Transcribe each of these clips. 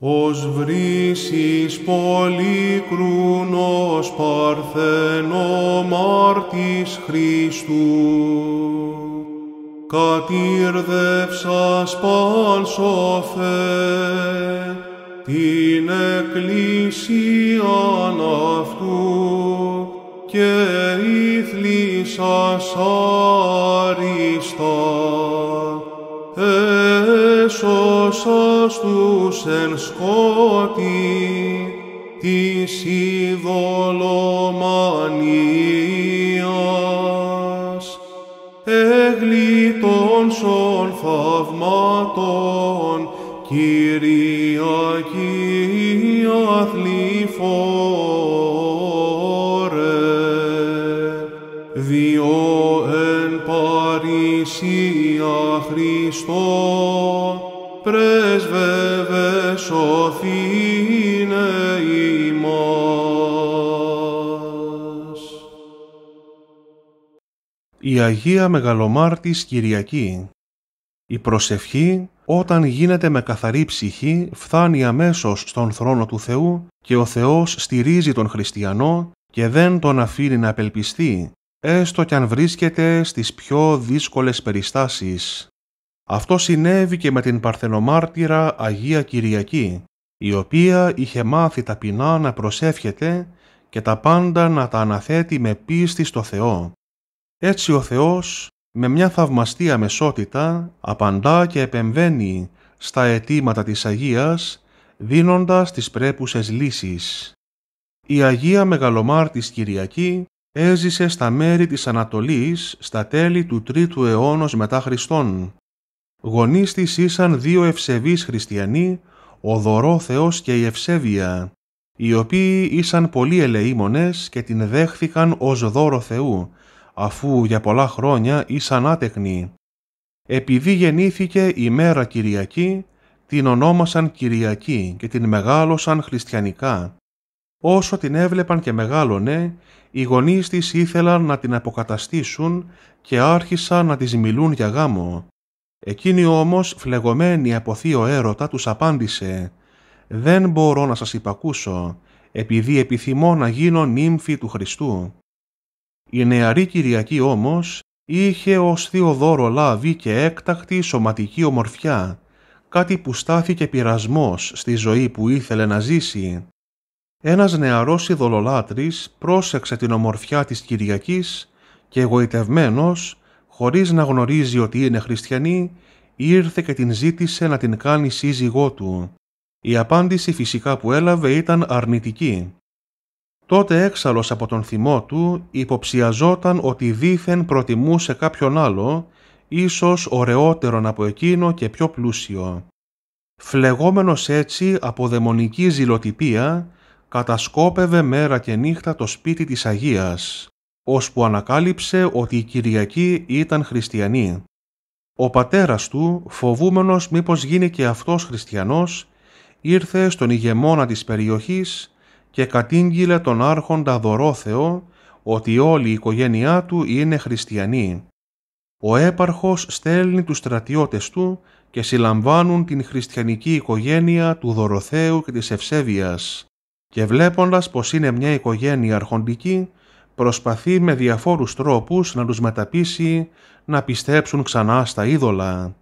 Ως πόλύ πολύκρουνος παρθένο μάρτης Χριστού, κατήρδευσας παν σοφέ, την εκκλησίαν αυτού και ήθλησας άριστα. σώστους εν σκότη της ειδωλομανίας, σων θαυμάτων, Κυριακή αθληφόρε, Η Αγία Μεγαλομάρτης Κυριακή. Η προσευχή όταν γίνεται με καθαρή ψυχή φθάνει αμέσως στον θρόνο του Θεού και ο Θεός στηρίζει τον χριστιανό και δεν τον αφήνει να απελπιστεί, έστω κι αν βρίσκεται στις πιο δύσκολες περιστάσεις. Αυτό συνέβη και με την Παρθενομάρτυρα Αγία Κυριακή, η οποία είχε μάθει ταπεινά να προσεύχεται και τα πάντα να τα αναθέτει με πίστη στο Θεό. Έτσι ο Θεός με μια θαυμαστή αμεσότητα απαντά και επεμβαίνει στα αιτήματα της Αγίας δίνοντας τις πρέπουσες λύσεις. Η Αγία Μεγαλομάρτης Κυριακή έζησε στα μέρη της Ανατολής στα τέλη του 3ου αιώνος μετά Χριστόν. Γονείς της ήσαν δύο ευσεβείς χριστιανοί, ο Θεός και η Ευσέβεια, οι οποίοι ήσαν πολύ ελεήμονες και την δέχθηκαν ως δώρο Θεού αφού για πολλά χρόνια ήσαν άτεχνοι. Επειδή γεννήθηκε η μέρα Κυριακή, την ονόμασαν Κυριακή και την μεγάλωσαν χριστιανικά. Όσο την έβλεπαν και μεγάλωνε, οι γονείς της ήθελαν να την αποκαταστήσουν και άρχισαν να της μιλούν για γάμο. Εκείνη όμως, φλεγωμένη από θείο έρωτα, τους απάντησε «Δεν μπορώ να σας υπακούσω, επειδή επιθυμώ να γίνω νύμφη του Χριστού». Η νεαρή Κυριακή όμως είχε ως Θεοδόρο λάβει και έκτακτη σωματική ομορφιά, κάτι που στάθηκε πειρασμός στη ζωή που ήθελε να ζήσει. Ένας νεαρός ειδωλολάτρης πρόσεξε την ομορφιά της Κυριακής και εγωιτευμένος, χωρίς να γνωρίζει ότι είναι χριστιανή, ήρθε και την ζήτησε να την κάνει σύζυγό του. Η απάντηση φυσικά που έλαβε ήταν αρνητική. Τότε έξαλλος από τον θυμό του υποψιαζόταν ότι δήθεν προτιμούσε κάποιον άλλο, ίσως ωραιότερον από εκείνο και πιο πλούσιο. Φλεγόμενος έτσι από δαιμονική ζηλοτυπία, κατασκόπευε μέρα και νύχτα το σπίτι της Αγίας, ώσπου ανακάλυψε ότι η Κυριακή ήταν χριστιανή. Ο πατέρας του, φοβούμενος μήπως γίνει και αυτός χριστιανός, ήρθε στον ηγεμόνα της περιοχής και κατήγγειλε τον άρχοντα Δωρόθεο ότι όλη η οικογένειά του είναι χριστιανοί. Ο έπαρχος στέλνει τους στρατιώτες του και συλλαμβάνουν την χριστιανική οικογένεια του Δωροθέου και της Ευσέβειας και βλέποντας πως είναι μια οικογένεια αρχοντική προσπαθεί με διαφόρους τρόπους να τους μεταπίσει να πιστέψουν ξανά στα είδωλα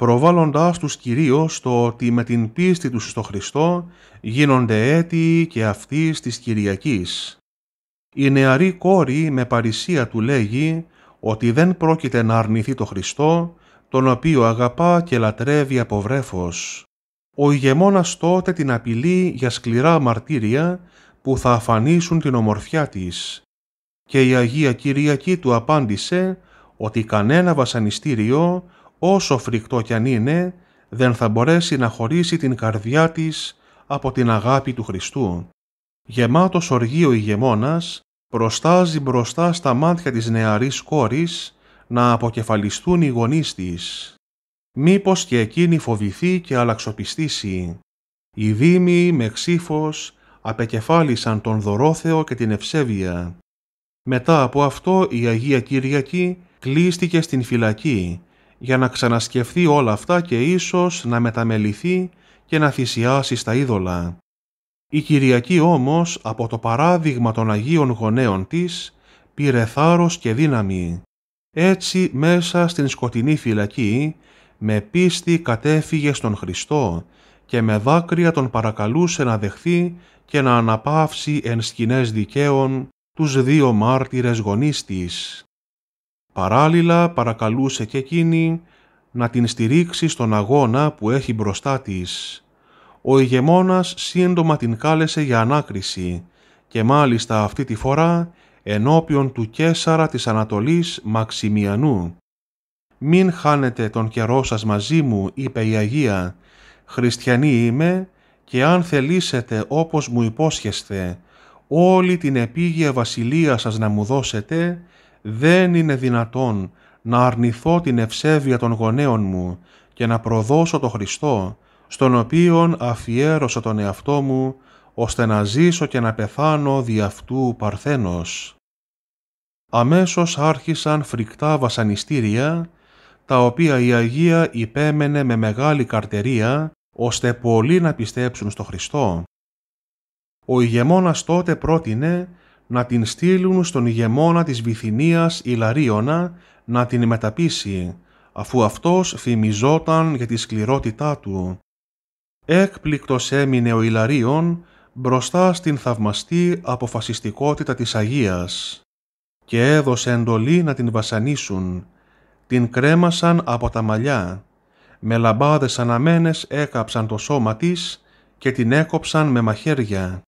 προβάλλοντάς τους κυρίως το ότι με την πίστη τους στο Χριστό γίνονται έτοιοι και αυτοί της Κυριακής. Η νεαρή κόρη με παρησία του λέγει ότι δεν πρόκειται να αρνηθεί το Χριστό, τον οποίο αγαπά και λατρεύει από βρέφος. Ο ηγεμόνας τότε την απειλεί για σκληρά μαρτύρια που θα αφανίσουν την ομορφιά της. Και η Αγία Κυριακή του απάντησε ότι κανένα βασανιστήριο όσο φρικτό κι αν είναι, δεν θα μπορέσει να χωρίσει την καρδιά της από την αγάπη του Χριστού. Γεμάτος ο ηγεμόνας, προστάζει μπροστά στα μάτια της νεαρής κόρης να αποκεφαλιστούν οι γονείς της. Μήπως και εκείνη φοβηθεί και αλλαξοπιστήσει. Οι δήμοι με ξύφος απεκεφάλισαν τον Δωρόθεο και την Ευσέβεια. Μετά από αυτό η Αγία Κυριακή κλείστηκε στην φυλακή για να ξανασκεφτεί όλα αυτά και ίσως να μεταμεληθεί και να θυσιάσει στα είδωλα. Η Κυριακή όμως από το παράδειγμα των Αγίων Γονέων της πήρε θάρρος και δύναμη. Έτσι μέσα στην σκοτεινή φυλακή με πίστη κατέφυγε στον Χριστό και με δάκρυα τον παρακαλούσε να δεχθεί και να αναπαύσει εν σκηνές δικαίων τους δύο μάρτυρες γονείς της. Παράλληλα παρακαλούσε και εκείνη να την στηρίξει στον αγώνα που έχει μπροστά της. Ο ηγεμόνας σύντομα την κάλεσε για ανάκριση και μάλιστα αυτή τη φορά ενώπιον του Κέσαρα της Ανατολής Μαξιμιανού. «Μην χάνετε τον καιρό σας μαζί μου», είπε η Αγία, «χριστιανή είμαι και αν θελήσετε όπως μου υπόσχεστε, όλη την επίγεια βασιλεία σας να μου δώσετε δεν είναι δυνατόν να αρνηθώ την ευσέβεια των γονέων μου και να προδώσω το Χριστό, στον οποίον αφιέρωσα τον εαυτό μου, ώστε να ζήσω και να πεθάνω δι' αυτού παρθένος. Αμέσως άρχισαν φρικτά βασανιστήρια, τα οποία η Αγία υπέμενε με μεγάλη καρτερία, ώστε πολλοί να πιστέψουν στο Χριστό. Ο ηγεμόνας τότε πρότεινε να την στείλουν στον ηγεμόνα της Βυθινίας Ιλαρίωνα να την μεταπίσει, αφού αυτός θυμιζόταν για τη σκληρότητά του. Έκπληκτος έμεινε ο Ιλαρίων μπροστά στην θαυμαστή αποφασιστικότητα της Αγίας και έδωσε εντολή να την βασανίσουν. Την κρέμασαν από τα μαλλιά. Με λαμπάδες αναμένες έκαψαν το σώμα της και την έκοψαν με μαχαίρια.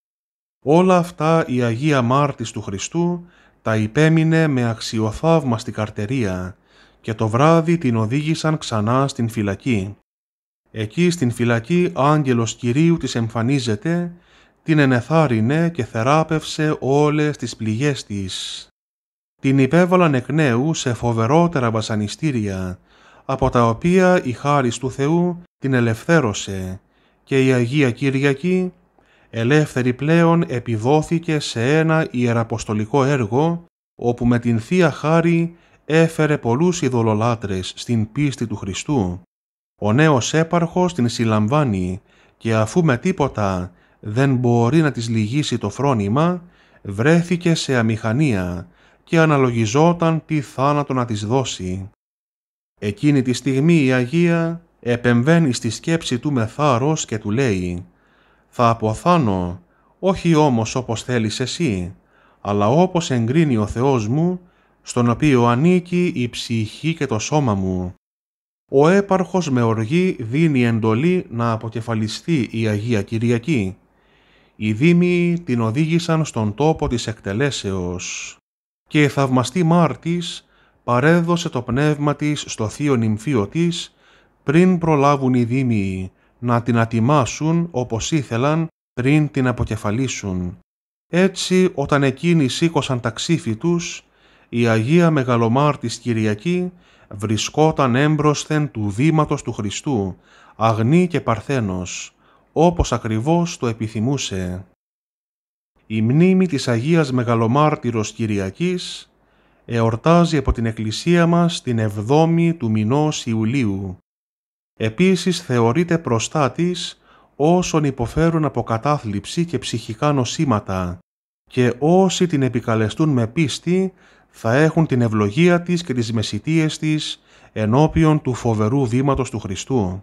Όλα αυτά η Αγία Μάρτης του Χριστού τα υπέμεινε με αξιοθαύμαστη καρτερία και το βράδυ την οδήγησαν ξανά στην φυλακή. Εκεί στην φυλακή άγγελος Κυρίου της εμφανίζεται, την ενεθάρρυνε και θεράπευσε όλες τις πληγές της. Την υπέβαλαν εκ νέου σε φοβερότερα βασανιστήρια, από τα οποία η χάρις του Θεού την ελευθέρωσε και η Αγία Κυριακή ελεύθερη πλέον επιδόθηκε σε ένα ιεραποστολικό έργο, όπου με την Θεία Χάρη έφερε πολλούς ειδωλολάτρες στην πίστη του Χριστού. Ο νέος έπαρχος την συλλαμβάνει και αφού με τίποτα δεν μπορεί να της λυγίσει το φρόνημα, βρέθηκε σε αμηχανία και αναλογιζόταν τι θάνατο να της δώσει. Εκείνη τη στιγμή η Αγία επεμβαίνει στη σκέψη του με θάρρος και του λέει θα αποθάνω, όχι όμως όπως θέλεις εσύ, αλλά όπως εγκρίνει ο Θεός μου, στον οποίο ανήκει η ψυχή και το σώμα μου. Ο έπαρχος με οργή δίνει εντολή να αποκεφαλιστεί η Αγία Κυριακή. Οι δήμοι την οδήγησαν στον τόπο της εκτελέσεως και η θαυμαστή Μάρτης παρέδωσε το πνεύμα της στο θείο νυμφίο της πριν προλάβουν οι δήμοι να την ατιμάσουν όπως ήθελαν πριν την αποκεφαλίσουν. Έτσι, όταν εκείνοι σήκωσαν τα ξύφη τους, η Αγία Μεγαλομάρτης Κυριακή βρισκόταν έμπροσθεν του δήματος του Χριστού, αγνή και παρθένος, όπως ακριβώς το επιθυμούσε. Η μνήμη της Αγίας Μεγαλομάρτυρος Κυριακής εορτάζει από την Εκκλησία μας την 7η του μηνός Ιουλίου, Επίσης θεωρείται προστάτης όσων υποφέρουν από κατάθλιψη και ψυχικά νοσήματα και όσοι την επικαλεστούν με πίστη θα έχουν την ευλογία της και τις μεσητείες της ενώπιον του φοβερού βήματος του Χριστού.